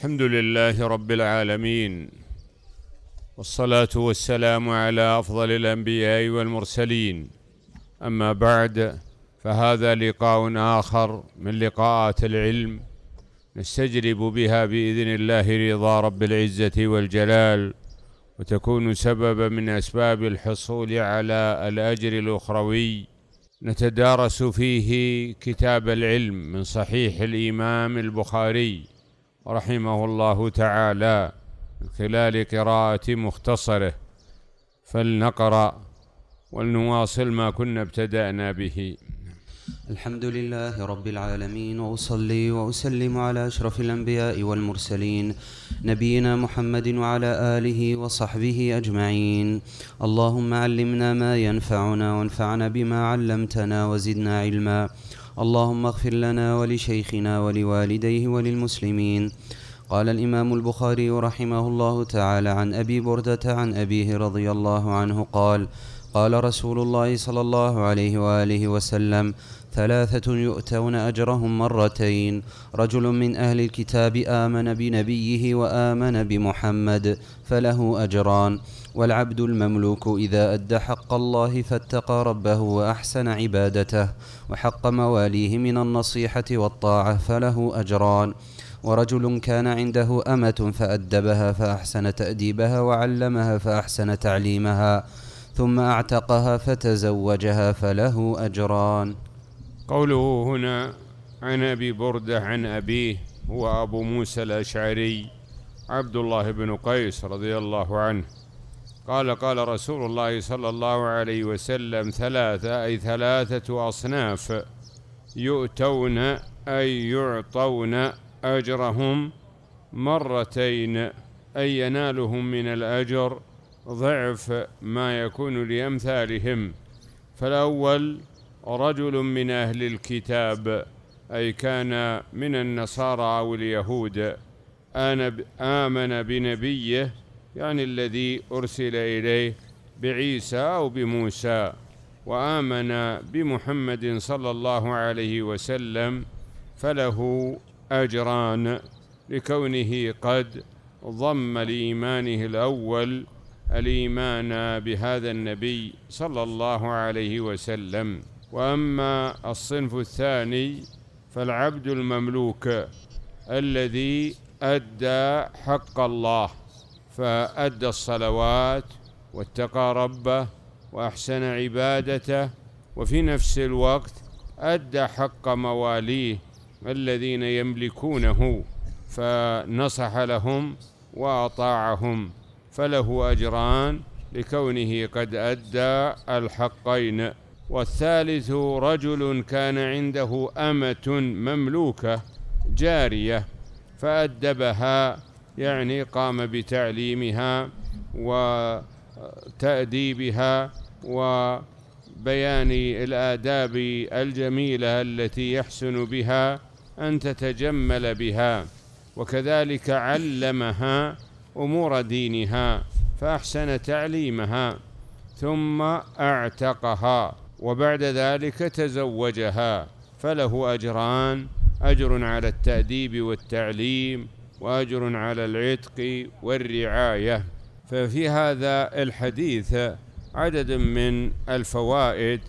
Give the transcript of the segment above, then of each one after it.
الحمد لله رب العالمين والصلاة والسلام على أفضل الأنبياء والمرسلين أما بعد فهذا لقاء آخر من لقاءات العلم نستجلب بها بإذن الله رضا رب العزة والجلال وتكون سببا من أسباب الحصول على الأجر الأخروي نتدارس فيه كتاب العلم من صحيح الإمام البخاري رحمه الله تعالى من خلال قراءة مختصره فلنقرأ ولنواصل ما كنا ابتدأنا به الحمد لله رب العالمين واصلي واسلم على اشرف الانبياء والمرسلين نبينا محمد وعلى اله وصحبه اجمعين اللهم علمنا ما ينفعنا وانفعنا بما علمتنا وزدنا علما اللهم اغفر لنا ولشيخنا ولوالديه وللمسلمين قال الإمام البخاري رحمه الله تعالى عن أبي بردة عن أبيه رضي الله عنه قال قال رسول الله صلى الله عليه وآله وسلم ثلاثة يؤتون أجرهم مرتين رجل من أهل الكتاب آمن بنبيه وآمن بمحمد فله أجران والعبد المملوك إذا أدى حق الله فاتقى ربه وأحسن عبادته وحق مواليه من النصيحة والطاعة فله أجران ورجل كان عنده أمة فأدبها فأحسن تأديبها وعلمها فأحسن تعليمها ثم أعتقها فتزوجها فله أجران قوله هنا عن أبي بردة عن أبيه هو أبو موسى الأشعري عبد الله بن قيس رضي الله عنه قال قال رسول الله صلى الله عليه وسلم ثلاثة أي ثلاثة أصناف يؤتون أي يعطون أجرهم مرتين أي ينالهم من الأجر ضعف ما يكون لأمثالهم فالأول رجل من أهل الكتاب أي كان من النصارى أو اليهود آمن بنبيه يعني الذي أرسل إليه بعيسى أو بموسى وآمن بمحمد صلى الله عليه وسلم فله أجران لكونه قد ضم لإيمانه الأول الإيمان بهذا النبي صلى الله عليه وسلم وأما الصنف الثاني فالعبد المملوك الذي أدى حق الله فأدى الصلوات واتقى ربه وأحسن عبادته وفي نفس الوقت أدى حق مواليه الذين يملكونه فنصح لهم وأطاعهم فله أجران لكونه قد أدى الحقين والثالث رجل كان عنده أمة مملوكة جارية فأدبها يعني قام بتعليمها وتأديبها وبيان الآداب الجميلة التي يحسن بها أن تتجمل بها وكذلك علمها أمور دينها فأحسن تعليمها ثم أعتقها وبعد ذلك تزوجها فله أجران أجر على التأديب والتعليم وأجر على العتق والرعاية ففي هذا الحديث عدد من الفوائد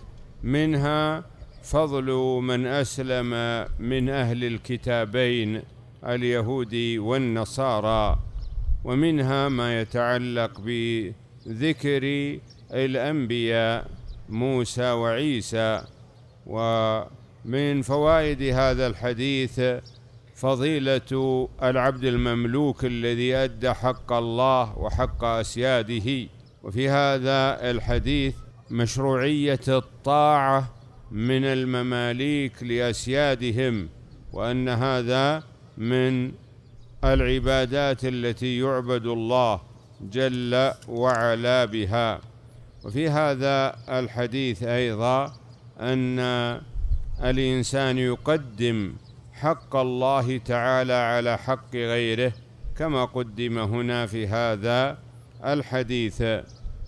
منها فضل من أسلم من أهل الكتابين اليهود والنصارى ومنها ما يتعلق بذكر الأنبياء موسى وعيسى ومن فوائد هذا الحديث فضيلة العبد المملوك الذي أدى حق الله وحق أسياده وفي هذا الحديث مشروعية الطاعة من المماليك لأسيادهم وأن هذا من العبادات التي يعبد الله جل وعلا بها وفي هذا الحديث أيضا أن الإنسان يقدم حق الله تعالى على حق غيره كما قدم هنا في هذا الحديث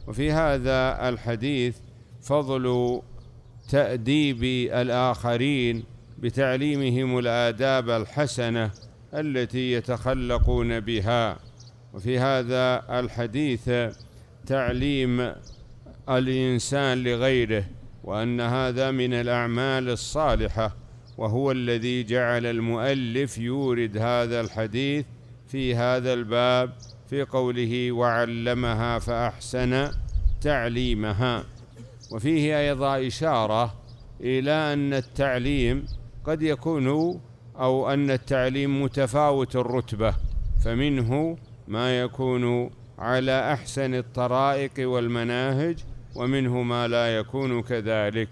وفي هذا الحديث فضل تأديب الآخرين بتعليمهم الآداب الحسنة التي يتخلقون بها وفي هذا الحديث تعليم الإنسان لغيره وأن هذا من الأعمال الصالحة وهو الذي جعل المؤلف يورد هذا الحديث في هذا الباب في قوله وعلمها فأحسن تعليمها وفيه أيضا إشارة إلى أن التعليم قد يكون أو أن التعليم متفاوت الرتبة فمنه ما يكون على أحسن الطرائق والمناهج ومنه ما لا يكون كذلك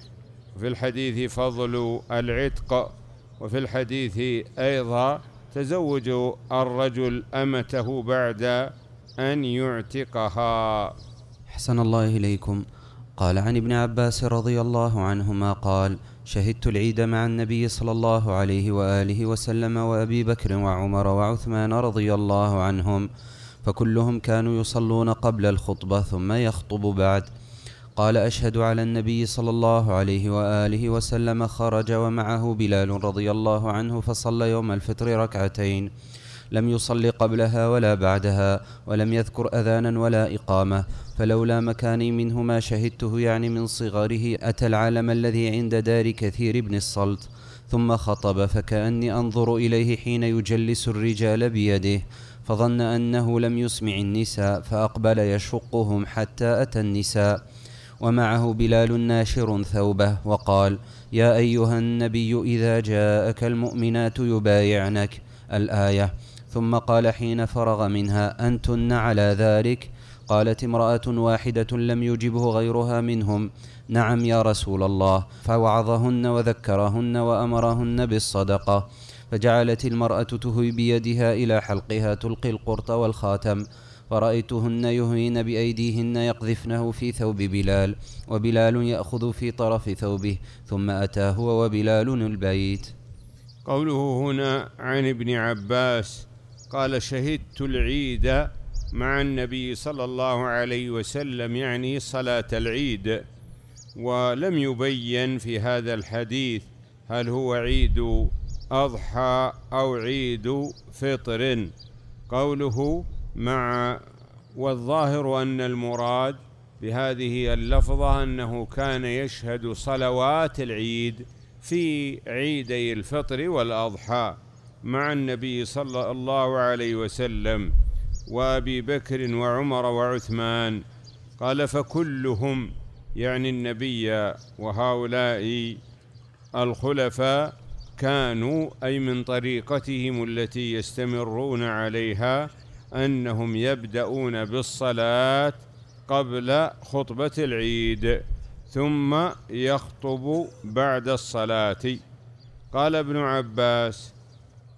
وفي الحديث فضل العتق وفي الحديث أيضا تزوج الرجل أمته بعد أن يعتقها أحسن الله إليكم قال عن ابن عباس رضي الله عنهما قال شهدت العيد مع النبي صلى الله عليه وآله وسلم وأبي بكر وعمر وعثمان رضي الله عنهم فكلهم كانوا يصلون قبل الخطبة ثم يخطب بعد قال أشهد على النبي صلى الله عليه وآله وسلم خرج ومعه بلال رضي الله عنه فصلى يوم الفطر ركعتين لم يصلي قبلها ولا بعدها ولم يذكر أذانا ولا إقامة فلولا مكاني منه ما شهدته يعني من صغره أتى العالم الذي عند دار كثير بن الصلت ثم خطب فكأني أنظر إليه حين يجلس الرجال بيده فظن أنه لم يسمع النساء فأقبل يشقهم حتى أتى النساء ومعه بلال ناشر ثوبه وقال يا أيها النبي إذا جاءك المؤمنات يبايعنك الآية ثم قال حين فرغ منها أنتن على ذلك قالت امرأة واحدة لم يجبه غيرها منهم نعم يا رسول الله فوعظهن وذكرهن وأمرهن بالصدقة فجعلت المرأة تهوي بيدها إلى حلقها تلقي القرط والخاتم فرأيتهن يهين بأيديهن يقذفنه في ثوب بلال وبلال يأخذ في طرف ثوبه ثم أتاه وبلال البيت قوله هنا عن ابن عباس قال شهدت العيد مع النبي صلى الله عليه وسلم يعني صلاة العيد ولم يبين في هذا الحديث هل هو عيد أضحى أو عيد فطر قوله مع والظاهر أن المراد بهذه اللفظة أنه كان يشهد صلوات العيد في عيدي الفطر والأضحى مع النبي صلى الله عليه وسلم وأبي بكر وعمر وعثمان قال فكلهم يعني النبي وهؤلاء الخلفاء كانوا أي من طريقتهم التي يستمرون عليها أنهم يبدأون بالصلاة قبل خطبة العيد ثم يخطب بعد الصلاة قال ابن عباس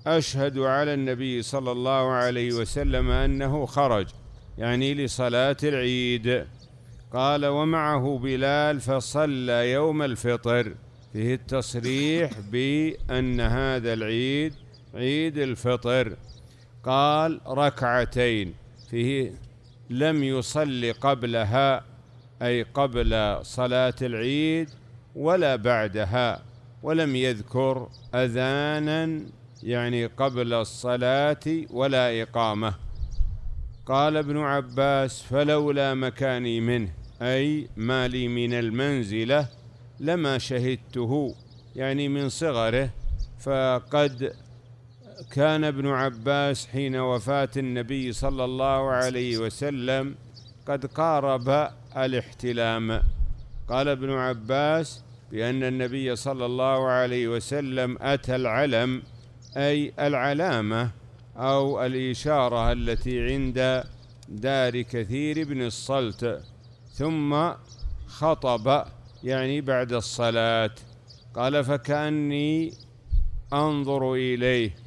أشهد على النبي صلى الله عليه وسلم أنه خرج يعني لصلاة العيد قال ومعه بلال فصلى يوم الفطر فيه التصريح بأن هذا العيد عيد الفطر قال ركعتين فيه لم يصلي قبلها أي قبل صلاة العيد ولا بعدها ولم يذكر أذانا يعني قبل الصلاة ولا إقامة قال ابن عباس فلولا مكاني منه أي ما لي من المنزلة لما شهدته يعني من صغره فقد كان ابن عباس حين وفاة النبي صلى الله عليه وسلم قد قارب الاحتلام قال ابن عباس بأن النبي صلى الله عليه وسلم أتى العلم أي العلامة أو الإشارة التي عند دار كثير بن الصلت ثم خطب يعني بعد الصلاة قال فكأني أنظر إليه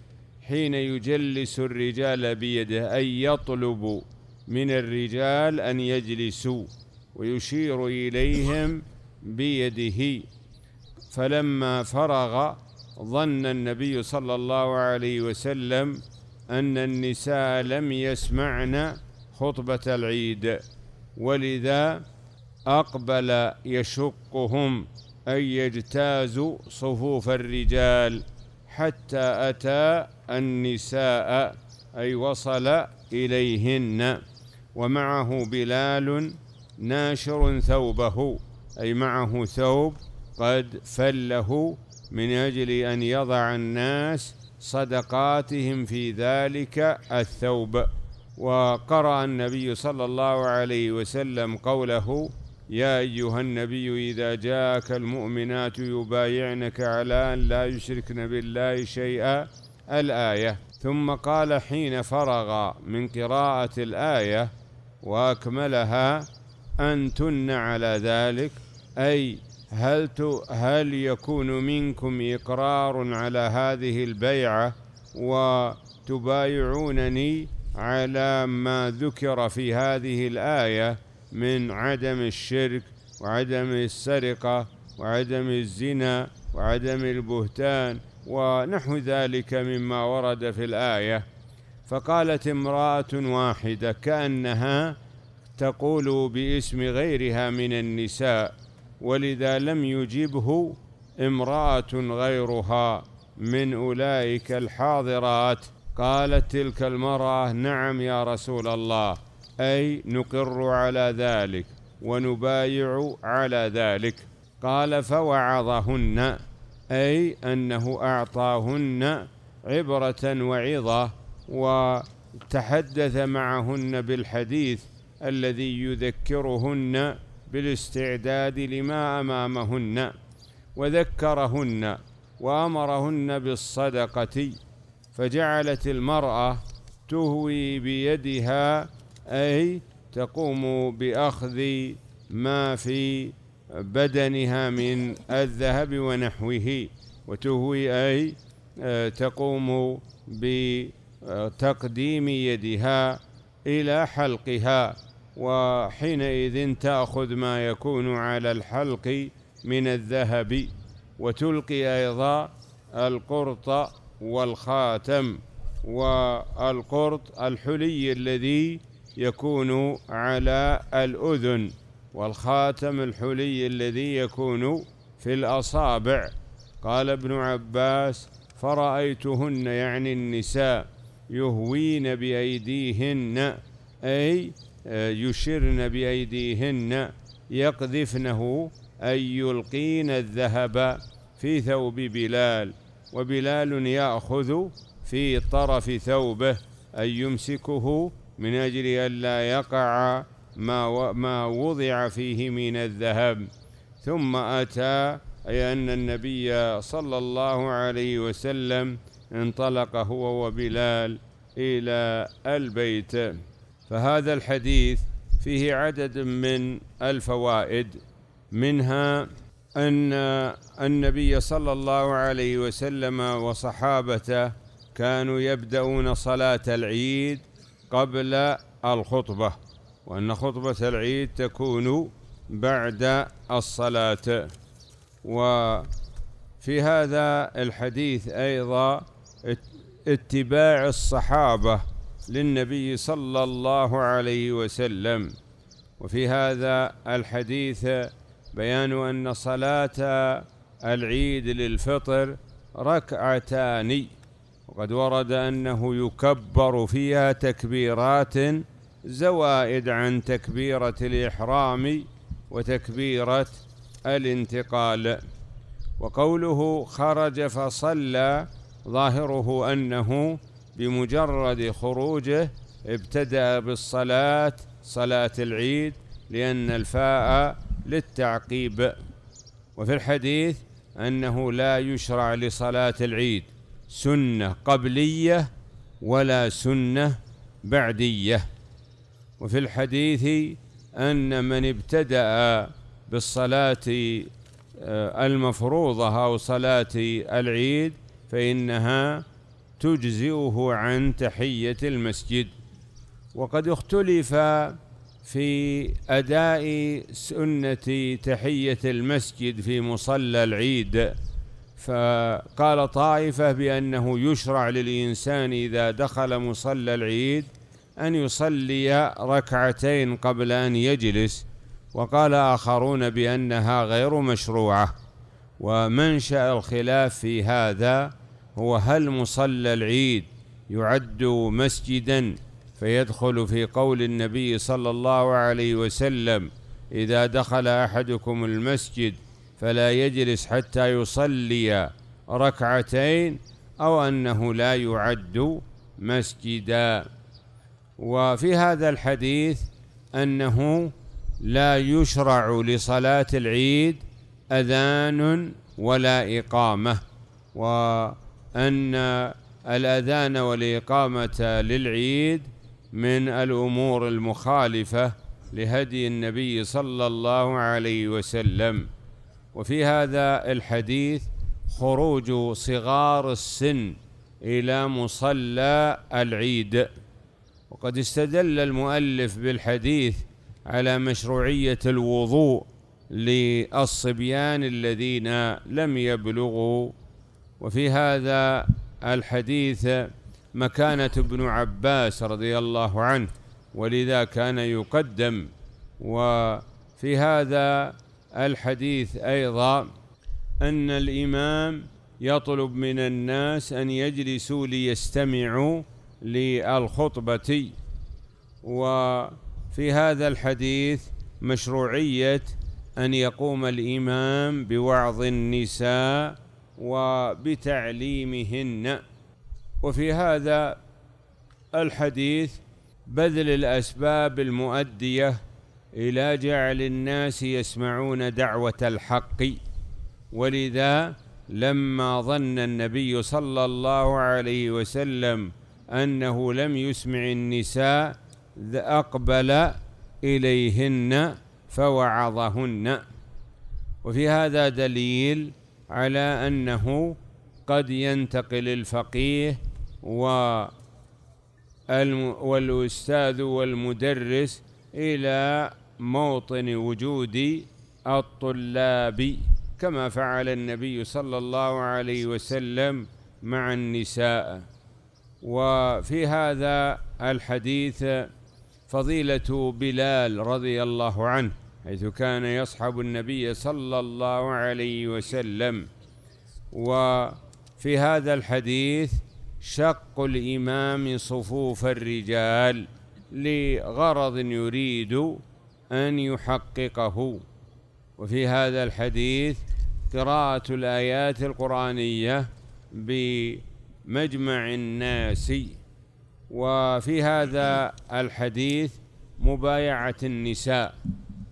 حين يجلس الرجال بيده أي يطلب من الرجال أن يجلسوا ويشير إليهم بيده فلما فرغ ظن النبي صلى الله عليه وسلم أن النساء لم يسمعن خطبة العيد ولذا أقبل يشقهم أن يجتازوا صفوف الرجال حتى أتى النساء أي وصل إليهن ومعه بلال ناشر ثوبه أي معه ثوب قد فله من أجل أن يضع الناس صدقاتهم في ذلك الثوب وقرأ النبي صلى الله عليه وسلم قوله يا أيها النبي إذا جاءك المؤمنات يبايعنك على أن لا يشركن بالله شيئا الآية ثم قال حين فرغ من قراءة الآية وأكملها أن تن على ذلك أي هل هل يكون منكم إقرار على هذه البيعة وتبايعونني على ما ذكر في هذه الآية من عدم الشرك وعدم السرقة وعدم الزنا وعدم البهتان ونحو ذلك مما ورد في الآية فقالت امرأة واحدة كأنها تقول باسم غيرها من النساء ولذا لم يجبه امرأة غيرها من أولئك الحاضرات قالت تلك المرأة نعم يا رسول الله أي نقر على ذلك ونبايع على ذلك قال فوعظهن أي أنه أعطاهن عبرة وعظة وتحدث معهن بالحديث الذي يذكرهن بالاستعداد لما أمامهن وذكرهن وأمرهن بالصدقة فجعلت المرأة تهوي بيدها أي تقوم بأخذ ما في بدنها من الذهب ونحوه وتهوي أي آه، تقوم بتقديم يدها إلى حلقها وحينئذ تأخذ ما يكون على الحلق من الذهب وتلقي أيضا القرط والخاتم والقرط الحلي الذي يكون على الأذن والخاتم الحلي الذي يكون في الأصابع قال ابن عباس فرأيتهن يعني النساء يهوين بأيديهن أي آه، يشرن بأيديهن يقذفنه أي يلقين الذهب في ثوب بلال وبلال يأخذ في طرف ثوبه أي يمسكه من أجل ألا يقع ما ما وضع فيه من الذهب ثم أتى أي أن النبي صلى الله عليه وسلم انطلق هو وبلال إلى البيت فهذا الحديث فيه عدد من الفوائد منها أن النبي صلى الله عليه وسلم وصحابته كانوا يبدأون صلاة العيد قبل الخطبة وأن خطبة العيد تكون بعد الصلاة وفي هذا الحديث أيضا اتباع الصحابة للنبي صلى الله عليه وسلم وفي هذا الحديث بيان أن صلاة العيد للفطر ركعتان وقد ورد أنه يكبر فيها تكبيرات زوائد عن تكبيرة الإحرام وتكبيرة الانتقال وقوله خرج فصلى ظاهره أنه بمجرد خروجه ابتدأ بالصلاة صلاة العيد لأن الفاء للتعقيب وفي الحديث أنه لا يشرع لصلاة العيد سنة قبلية ولا سنة بعديه وفي الحديث أن من ابتدأ بالصلاة آه، المفروضة أو صلاة العيد فإنها تجزئه عن تحية المسجد وقد اختلف في أداء سنة تحية المسجد في مصلى العيد فقال طائفة بأنه يشرع للإنسان إذا دخل مصلى العيد أن يصلي ركعتين قبل أن يجلس وقال آخرون بأنها غير مشروعة ومنشأ الخلاف في هذا هو هل مصلى العيد يعد مسجدا فيدخل في قول النبي صلى الله عليه وسلم إذا دخل أحدكم المسجد فلا يجلس حتى يصلي ركعتين أو أنه لا يعد مسجداً وفي هذا الحديث أنه لا يشرع لصلاة العيد أذان ولا إقامة وأن الأذان والإقامة للعيد من الأمور المخالفة لهدي النبي صلى الله عليه وسلم وفي هذا الحديث خروج صغار السن إلى مصلى العيد وقد استدل المؤلف بالحديث على مشروعية الوضوء للصبيان الذين لم يبلغوا وفي هذا الحديث مكانة ابن عباس رضي الله عنه ولذا كان يقدم وفي هذا الحديث أيضا أن الإمام يطلب من الناس أن يجلسوا ليستمعوا للخطبة وفي هذا الحديث مشروعية أن يقوم الإمام بوعظ النساء وبتعليمهن وفي هذا الحديث بذل الأسباب المؤدية إلى جعل الناس يسمعون دعوة الحق ولذا لما ظن النبي صلى الله عليه وسلم أنه لم يسمع النساء أقبل إليهن فوعظهن وفي هذا دليل على أنه قد ينتقل الفقيه والأستاذ والمدرس إلى موطن وجود الطلاب كما فعل النبي صلى الله عليه وسلم مع النساء وفي هذا الحديث فضيلة بلال رضي الله عنه حيث كان يصحب النبي صلى الله عليه وسلم وفي هذا الحديث شق الإمام صفوف الرجال لغرض يريد أن يحققه وفي هذا الحديث قراءة الآيات القرآنية ب مجمع الناس وفي هذا الحديث مبايعة النساء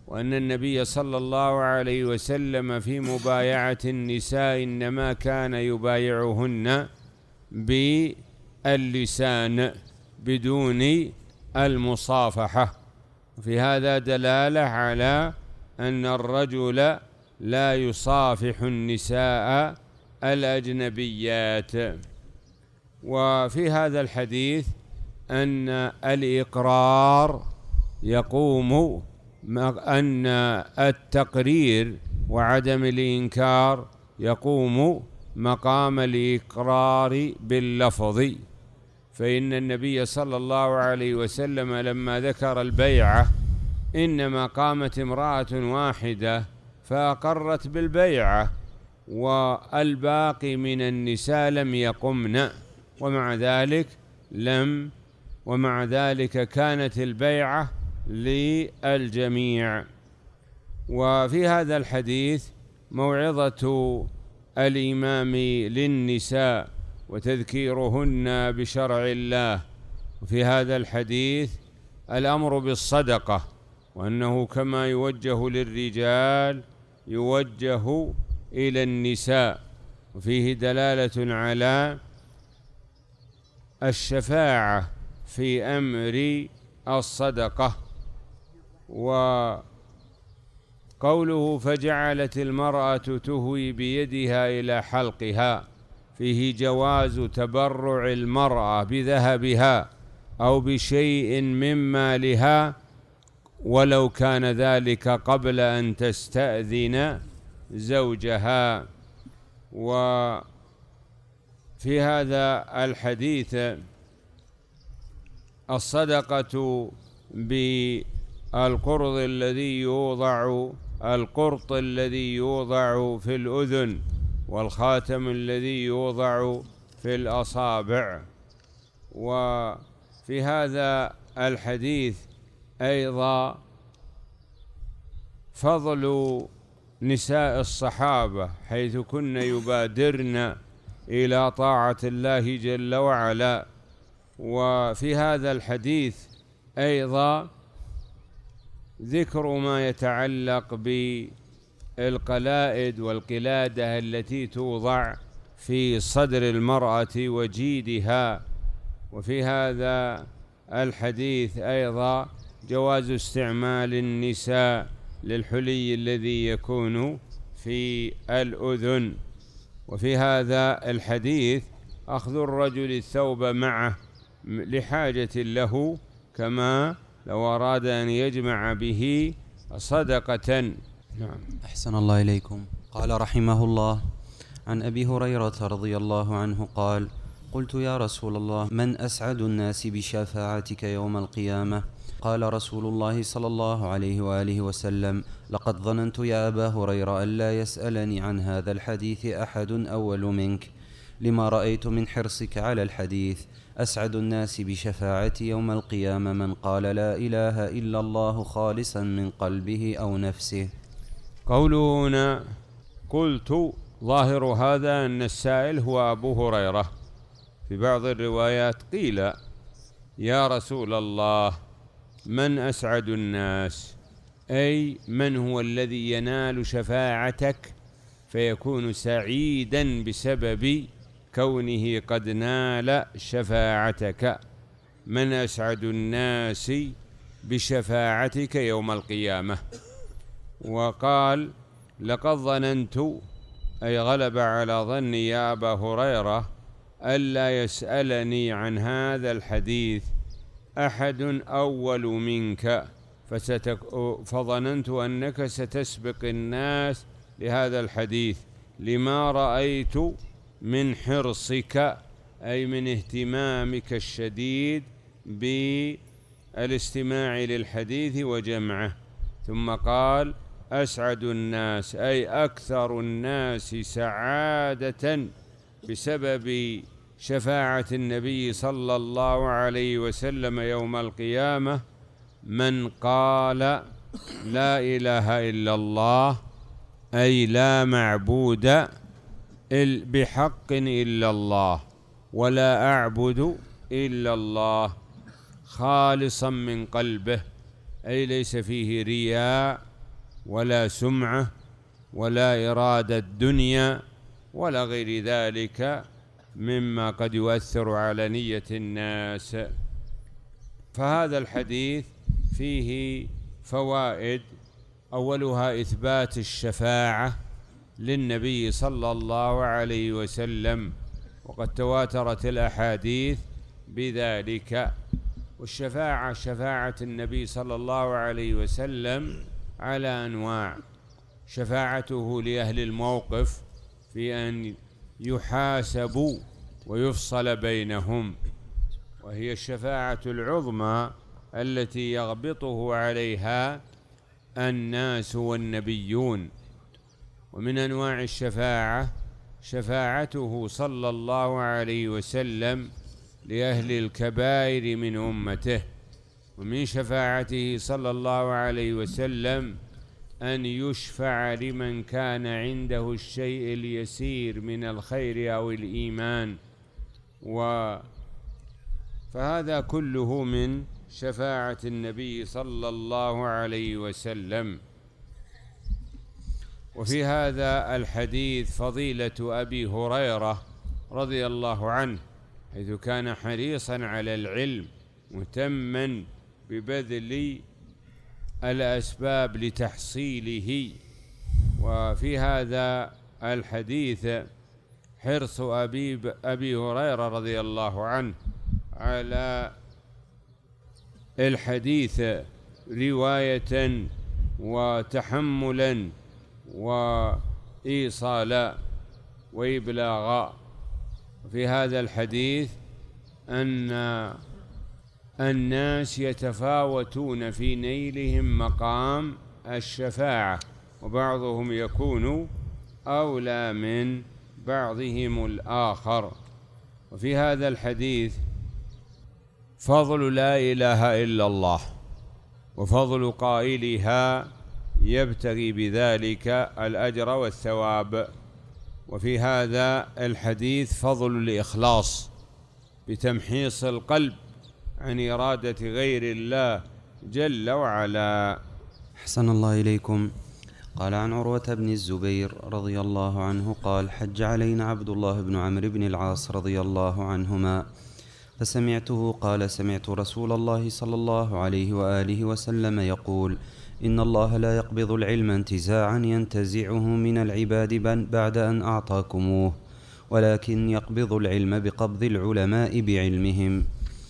وأن النبي صلى الله عليه وسلم في مبايعة النساء إنما كان يبايعهن باللسان بدون المصافحة في هذا دلالة على أن الرجل لا يصافح النساء الأجنبيات وفي هذا الحديث أن الإقرار يقوم أن التقرير وعدم الإنكار يقوم مقام الإقرار باللفظ فإن النبي صلى الله عليه وسلم لما ذكر البيعة إنما قامت امرأة واحدة فأقرت بالبيعة والباقي من النساء لم يقمن ومع ذلك لم ومع ذلك كانت البيعة للجميع وفي هذا الحديث موعظة الإمام للنساء وتذكيرهن بشرع الله وفي هذا الحديث الأمر بالصدقة وأنه كما يوجه للرجال يوجه إلى النساء وفيه دلالة على الشفاعة في أمر الصدقة وقوله فجعلت المرأة تهوي بيدها إلى حلقها فيه جواز تبرع المرأة بذهبها أو بشيء من مالها ولو كان ذلك قبل أن تستأذن زوجها و في هذا الحديث الصدقة بالقرض الذي يوضع القرط الذي يوضع في الأذن والخاتم الذي يوضع في الأصابع وفي هذا الحديث أيضا فضل نساء الصحابة حيث كن يبادرن إلى طاعة الله جل وعلا وفي هذا الحديث أيضا ذكر ما يتعلق بالقلائد والقلادة التي توضع في صدر المرأة وجيدها وفي هذا الحديث أيضا جواز استعمال النساء للحلي الذي يكون في الأذن وفي هذا الحديث أخذ الرجل الثوب معه لحاجة له كما لو أراد أن يجمع به صدقة نعم أحسن الله إليكم قال رحمه الله عن أبي هريرة رضي الله عنه قال قلت يا رسول الله من أسعد الناس بشفاعتك يوم القيامة قال رسول الله صلى الله عليه واله وسلم لقد ظننت يا ابا هريره الا يسالني عن هذا الحديث احد اول منك لما رايت من حرصك على الحديث اسعد الناس بشفاعتي يوم القيامه من قال لا اله الا الله خالصا من قلبه او نفسه قوله هنا قلت ظاهر هذا ان السائل هو ابو هريره في بعض الروايات قيل يا رسول الله من أسعد الناس أي من هو الذي ينال شفاعتك فيكون سعيدا بسبب كونه قد نال شفاعتك من أسعد الناس بشفاعتك يوم القيامة وقال لقد ظننت أي غلب على ظني يا أبا هريرة ألا يسألني عن هذا الحديث احد اول منك فستك فظننت انك ستسبق الناس لهذا الحديث لما رايت من حرصك اي من اهتمامك الشديد بالاستماع للحديث وجمعه ثم قال اسعد الناس اي اكثر الناس سعاده بسبب شفاعة النبي صلى الله عليه وسلم يوم القيامة من قال لا إله إلا الله أي لا معبود بحق إلا الله ولا أعبد إلا الله خالصا من قلبه أي ليس فيه رياء ولا سمعة ولا إرادة دنيا ولا غير ذلك مما قد يؤثر على نية الناس فهذا الحديث فيه فوائد أولها إثبات الشفاعة للنبي صلى الله عليه وسلم وقد تواترت الأحاديث بذلك والشفاعة شفاعة النبي صلى الله عليه وسلم على أنواع شفاعته لأهل الموقف في أن يحاسب ويفصل بينهم وهي الشفاعة العظمى التي يغبطه عليها الناس والنبيون ومن أنواع الشفاعة شفاعته صلى الله عليه وسلم لأهل الكبائر من أمته ومن شفاعته صلى الله عليه وسلم أن يشفع لمن كان عنده الشيء اليسير من الخير أو الإيمان و فهذا كله من شفاعة النبي صلى الله عليه وسلم وفي هذا الحديث فضيلة أبي هريرة رضي الله عنه حيث كان حريصا على العلم مهتما ببذل الأسباب لتحصيله وفي هذا الحديث حرص أبي أبي هريرة رضي الله عنه على الحديث رواية وتحملا وإيصالا وإبلاغا في هذا الحديث أن الناس يتفاوتون في نيلهم مقام الشفاعة وبعضهم يكون أولى من بعضهم الآخر وفي هذا الحديث فضل لا إله إلا الله وفضل قائلها يبتغي بذلك الأجر والثواب وفي هذا الحديث فضل الإخلاص بتمحيص القلب عن إرادة غير الله جل وعلا أحسن الله إليكم قال عن عروة بن الزبير رضي الله عنه قال حج علينا عبد الله بن عمرو بن العاص رضي الله عنهما فسمعته قال سمعت رسول الله صلى الله عليه وآله وسلم يقول إن الله لا يقبض العلم انتزاعا ينتزعه من العباد بعد أن أعطاكموه ولكن يقبض العلم بقبض العلماء بعلمهم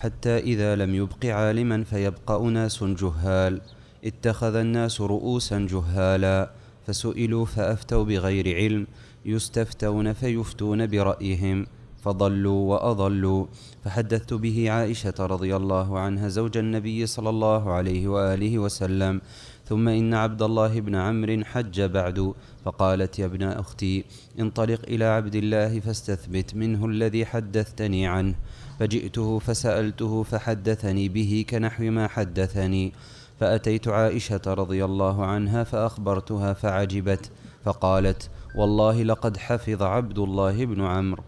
حتى إذا لم يبق عالما فيبقى أناس جهال اتخذ الناس رؤوسا جهالا فسئلوا فأفتوا بغير علم يستفتون فيفتون برأيهم فضلوا وأضلوا فحدثت به عائشة رضي الله عنها زوج النبي صلى الله عليه وآله وسلم ثم إن عبد الله بن عمرو حج بعد فقالت يا ابن أختي انطلق إلى عبد الله فاستثبت منه الذي حدثتني عنه فجئته فسألته فحدثني به كنحو ما حدثني فأتيت عائشة رضي الله عنها فأخبرتها فعجبت فقالت والله لقد حفظ عبد الله بن عمرو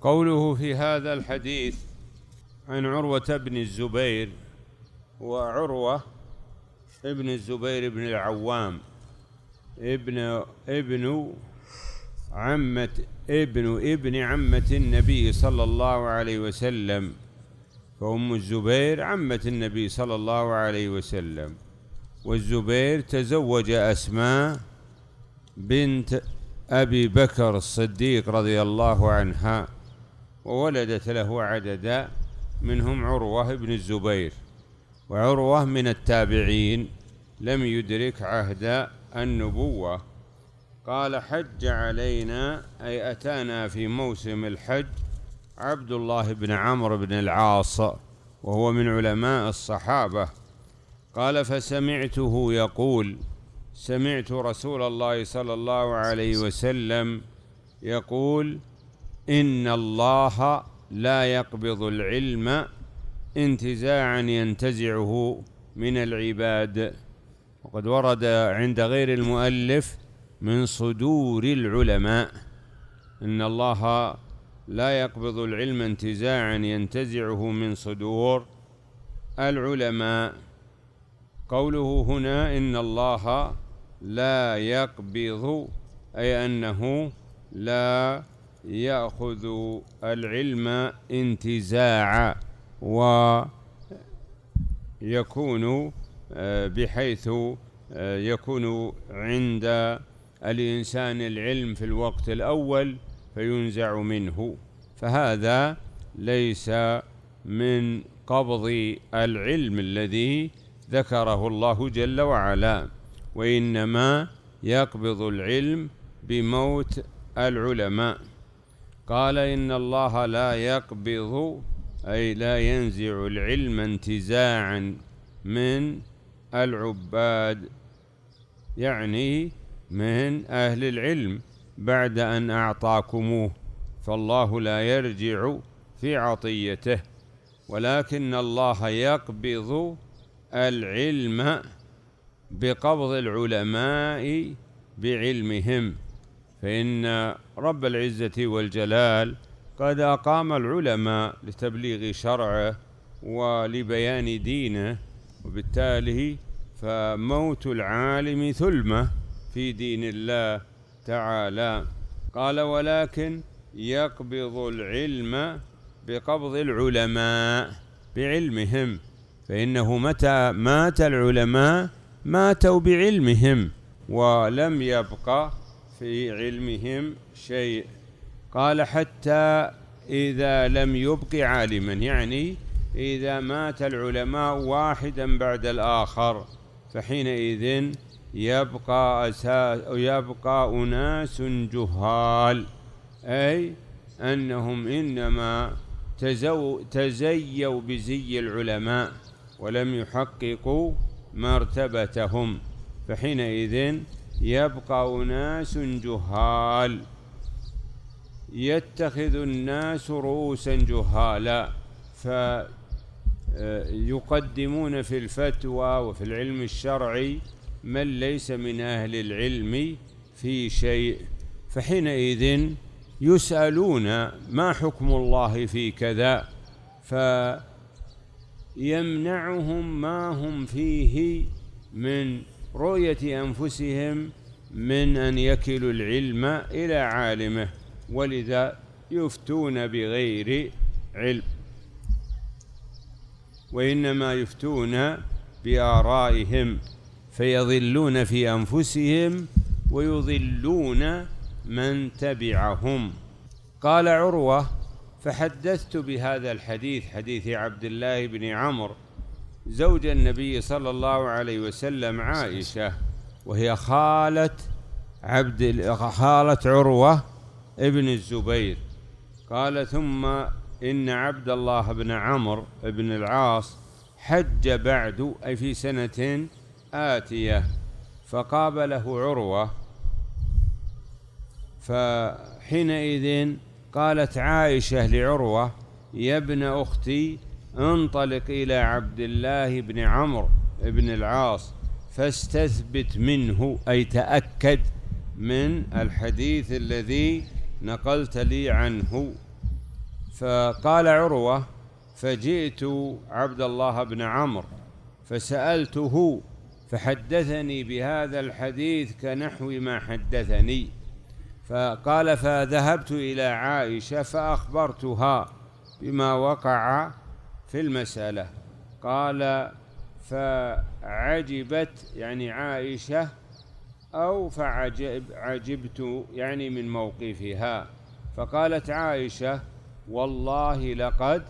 قوله في هذا الحديث عن عروة بن الزبير وعروة ابن الزبير بن العوام ابن ابن عمة ابن ابن عمة النبي صلى الله عليه وسلم فأم الزبير عمة النبي صلى الله عليه وسلم والزبير تزوج أسماء بنت أبي بكر الصديق رضي الله عنها وولدت له عددا منهم عروة بن الزبير وعروة من التابعين لم يدرك عهد النبوة قال حج علينا أي أتانا في موسم الحج عبد الله بن عمرو بن العاص وهو من علماء الصحابة قال فسمعته يقول سمعت رسول الله صلى الله عليه وسلم يقول إن الله لا يقبض العلم انتزاعا ينتزعه من العباد وقد ورد عند غير المؤلف من صدور العلماء إن الله لا يقبض العلم انتزاعا ينتزعه من صدور العلماء قوله هنا إن الله لا يقبض أي أنه لا يأخذ العلم انتزاعا ويكون آه، بحيث آه، يكون عند الإنسان العلم في الوقت الأول فينزع منه فهذا ليس من قبض العلم الذي ذكره الله جل وعلا وإنما يقبض العلم بموت العلماء قال إن الله لا يقبض أي لا ينزع العلم انتزاعا من العباد يعني من أهل العلم بعد أن أعطاكموه فالله لا يرجع في عطيته ولكن الله يقبض العلم بقبض العلماء بعلمهم فإن رب العزة والجلال قد أقام العلماء لتبليغ شرعه ولبيان دينه وبالتالي فموت العالم ثلمه في دين الله تعالى قال ولكن يقبض العلم بقبض العلماء بعلمهم فإنه متى مات العلماء ماتوا بعلمهم ولم يبقى في علمهم شيء قال حتى إذا لم يبق عالما يعني إذا مات العلماء واحدا بعد الآخر فحينئذ يبقى أساس يبقى أناس جهال أي أنهم إنما تزو تزيوا بزي العلماء ولم يحققوا مرتبتهم فحينئذ يبقى أناس جهال يتخذ الناس رؤوسا جهالا فيقدمون آه، في الفتوى وفي العلم الشرعي من ليس من أهل العلم في شيء فحينئذ يسألون ما حكم الله في كذا فيمنعهم ما هم فيه من رؤية أنفسهم من أن يكلوا العلم إلى عالمه ولذا يفتون بغير علم وإنما يفتون بآرائهم فيضلون في أنفسهم ويضلون من تبعهم قال عروة فحدثت بهذا الحديث حديث عبد الله بن عمرو زوج النبي صلى الله عليه وسلم عائشة وهي خالة عبد خالة عروة ابن الزبير قال ثم إن عبد الله بن عمرو بن العاص حج بعد أي في سنة آتية فقابله عروة فحينئذ قالت عائشة لعروة يا ابن أختي انطلق إلى عبد الله بن عمرو بن العاص فاستثبت منه أي تأكد من الحديث الذي نقلت لي عنه فقال عروة فجئت عبد الله بن عمرو فسألته فحدثني بهذا الحديث كنحو ما حدثني فقال فذهبت إلى عائشة فأخبرتها بما وقع في المسألة قال فعجبت يعني عائشة أو فعجب عجبت يعني من موقفها فقالت عائشة والله لقد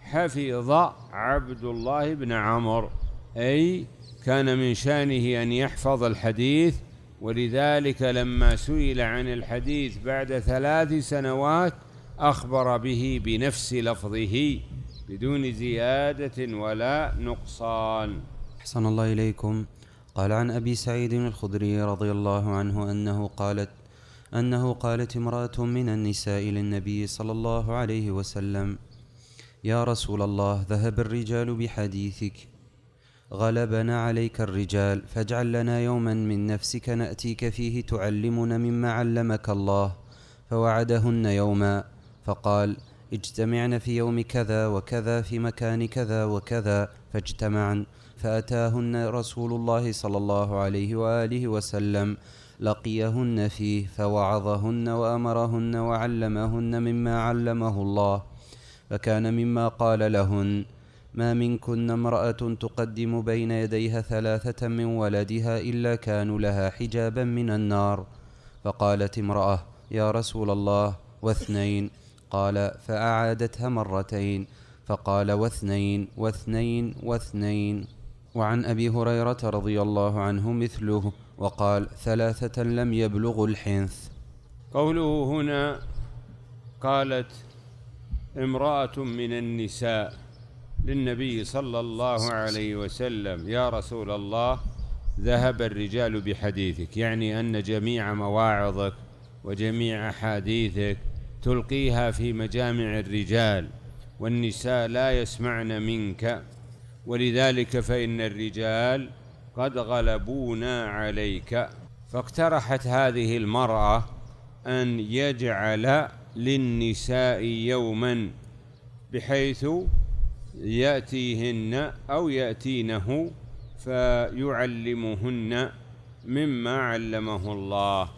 حفظ عبد الله بن عمر أي كان من شانه أن يحفظ الحديث ولذلك لما سئل عن الحديث بعد ثلاث سنوات أخبر به بنفس لفظه بدون زيادة ولا نقصان أحسن الله إليكم قال عن أبي سعيد الخدري رضي الله عنه أنه قالت أنه قالت امرأة من النساء للنبي صلى الله عليه وسلم يا رسول الله ذهب الرجال بحديثك غلبنا عليك الرجال فاجعل لنا يوما من نفسك ناتيك فيه تعلمنا مما علمك الله فوعدهن يوما فقال اجتمعن في يوم كذا وكذا في مكان كذا وكذا فاجتمعن فاتاهن رسول الله صلى الله عليه واله وسلم لقيهن فيه فوعظهن وامرهن وعلمهن مما علمه الله فكان مما قال لهن ما منكن امرأة تقدم بين يديها ثلاثة من ولدها إلا كانوا لها حجابا من النار فقالت امرأة يا رسول الله واثنين قال فأعادتها مرتين فقال واثنين واثنين واثنين وعن أبي هريرة رضي الله عنه مثله وقال ثلاثة لم يبلغوا الحنث قوله هنا قالت امرأة من النساء للنبي صلى الله عليه وسلم يا رسول الله ذهب الرجال بحديثك يعني أن جميع مواعظك وجميع أحاديثك تلقيها في مجامع الرجال والنساء لا يسمعن منك ولذلك فإن الرجال قد غلبونا عليك فاقترحت هذه المرأة أن يجعل للنساء يوما بحيث يأتيهن أو يأتينه فيعلمهن مما علمه الله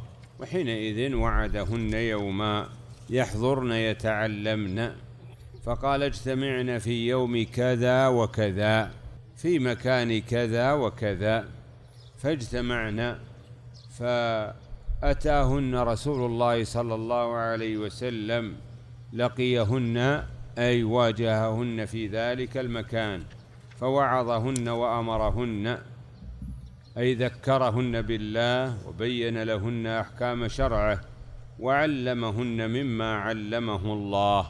وحينئذ وعدهن يوما يحضرن يتعلمن فقال اجتمعن في يوم كذا وكذا في مكان كذا وكذا فاجتمعن فأتاهن رسول الله صلى الله عليه وسلم لقيهن أي واجههن في ذلك المكان فوعظهن وأمرهن أي ذكرهن بالله وبين لهن أحكام شرعه وعلمهن مما علمه الله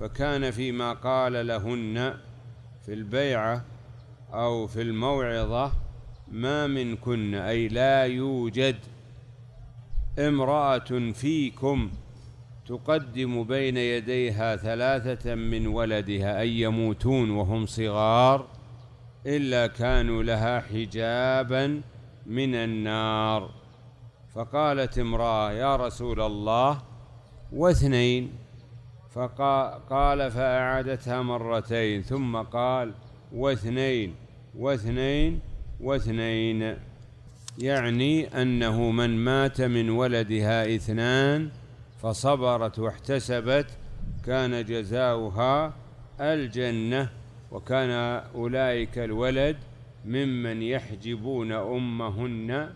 فكان فيما قال لهن في البيعة أو في الموعظة ما منكن أي لا يوجد امرأة فيكم تقدم بين يديها ثلاثة من ولدها أي يموتون وهم صغار إلا كانوا لها حجابا من النار فقالت امرأة يا رسول الله واثنين فقال فأعادتها مرتين ثم قال واثنين واثنين واثنين يعني أنه من مات من ولدها اثنان فصبرت واحتسبت كان جزاؤها الجنة وكان أولئك الولد ممن يحجبون أمهن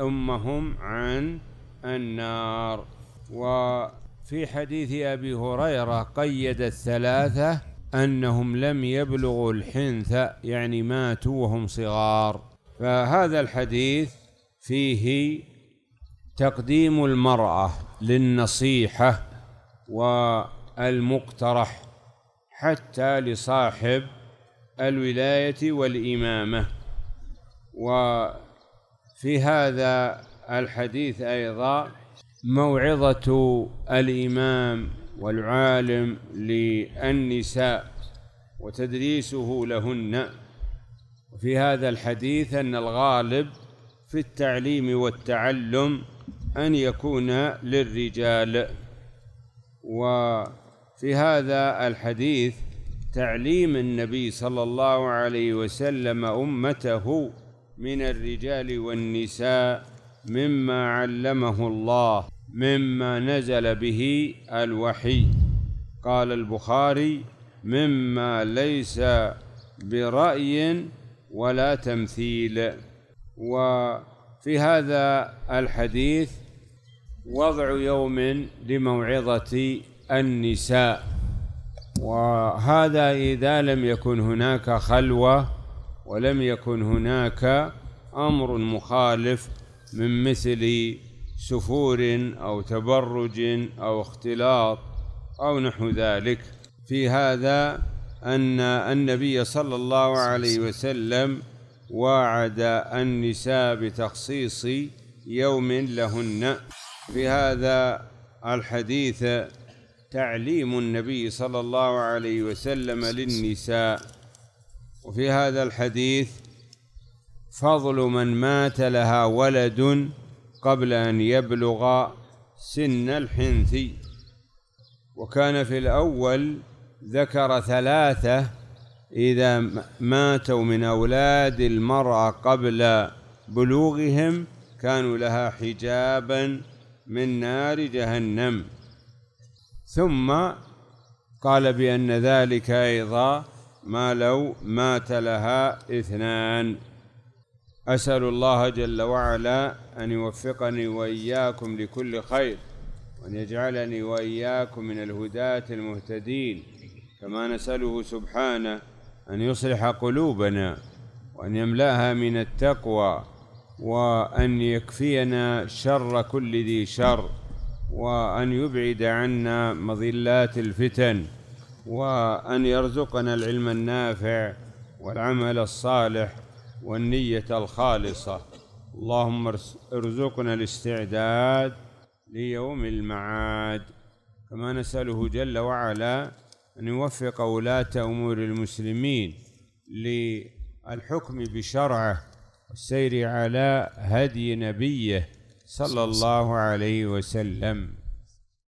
أمهم عن النار وفي حديث أبي هريرة قيد الثلاثة أنهم لم يبلغوا الحنث يعني ماتوا وهم صغار فهذا الحديث فيه تقديم المرأة للنصيحة والمقترح حتى لصاحب الولاية والإمامة وفي هذا الحديث أيضا موعظة الإمام والعالم للنساء وتدريسه لهن في هذا الحديث أن الغالب في التعليم والتعلم أن يكون للرجال وفي هذا الحديث تعليم النبي صلى الله عليه وسلم أمته من الرجال والنساء مما علمه الله مما نزل به الوحي قال البخاري مما ليس برأي ولا تمثيل وفي هذا الحديث وضع يوم لموعظة النساء وهذا إذا لم يكن هناك خلوة ولم يكن هناك أمر مخالف من مثل سفور أو تبرج أو اختلاط أو نحو ذلك في هذا أن النبي صلى الله عليه وسلم وعد النساء بتخصيص يوم لهن في هذا الحديث تعليم النبي صلى الله عليه وسلم للنساء وفي هذا الحديث فضل من مات لها ولد قبل أن يبلغ سن الحنثي وكان في الأول ذكر ثلاثة إذا ماتوا من أولاد المرأة قبل بلوغهم كانوا لها حجابا من نار جهنم ثم قال بأن ذلك أيضا ما لو مات لها اثنان أسأل الله جل وعلا أن يوفقني وإياكم لكل خير وأن يجعلني وإياكم من الهداة المهتدين كما نسأله سبحانه أن يصلح قلوبنا وأن يملأها من التقوى وأن يكفينا شر كل ذي شر وأن يبعد عنا مضلات الفتن وأن يرزقنا العلم النافع والعمل الصالح والنية الخالصة اللهم ارزقنا الاستعداد ليوم المعاد كما نسأله جل وعلا أن يوفق ولاة أمور المسلمين للحكم بشرعه والسير على هدي نبيه صلى الله عليه وسلم